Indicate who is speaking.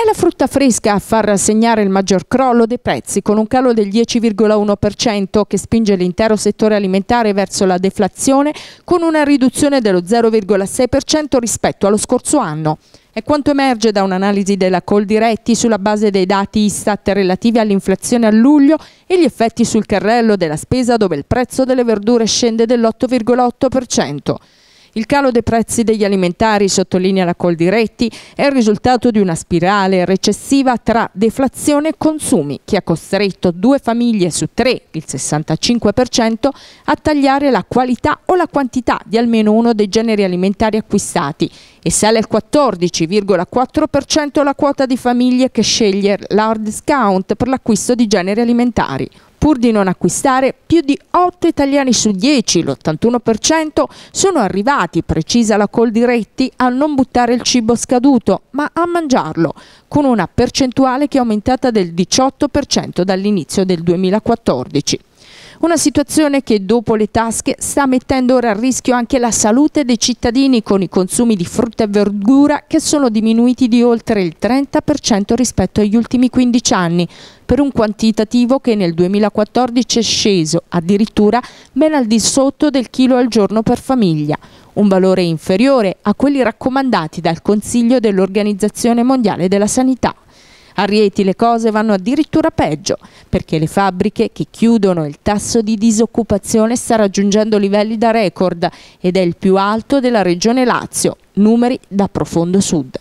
Speaker 1: È la frutta fresca a far segnare il maggior crollo dei prezzi, con un calo del 10,1% che spinge l'intero settore alimentare verso la deflazione, con una riduzione dello 0,6% rispetto allo scorso anno. È quanto emerge da un'analisi della Coldiretti sulla base dei dati Istat relativi all'inflazione a luglio e gli effetti sul carrello della spesa dove il prezzo delle verdure scende dell'8,8%. Il calo dei prezzi degli alimentari, sottolinea la Coldiretti, è il risultato di una spirale recessiva tra deflazione e consumi che ha costretto due famiglie su tre, il 65%, a tagliare la qualità o la quantità di almeno uno dei generi alimentari acquistati e sale al 14,4% la quota di famiglie che sceglie l'hard discount per l'acquisto di generi alimentari. Pur di non acquistare, più di 8 italiani su 10, l'81%, sono arrivati, precisa la Coldiretti, a non buttare il cibo scaduto, ma a mangiarlo, con una percentuale che è aumentata del 18% dall'inizio del 2014. Una situazione che dopo le tasche sta mettendo ora a rischio anche la salute dei cittadini con i consumi di frutta e verdura che sono diminuiti di oltre il 30% rispetto agli ultimi 15 anni, per un quantitativo che nel 2014 è sceso addirittura ben al di sotto del chilo al giorno per famiglia, un valore inferiore a quelli raccomandati dal Consiglio dell'Organizzazione Mondiale della Sanità. A Rieti le cose vanno addirittura peggio, perché le fabbriche che chiudono il tasso di disoccupazione sta raggiungendo livelli da record ed è il più alto della regione Lazio, numeri da profondo sud.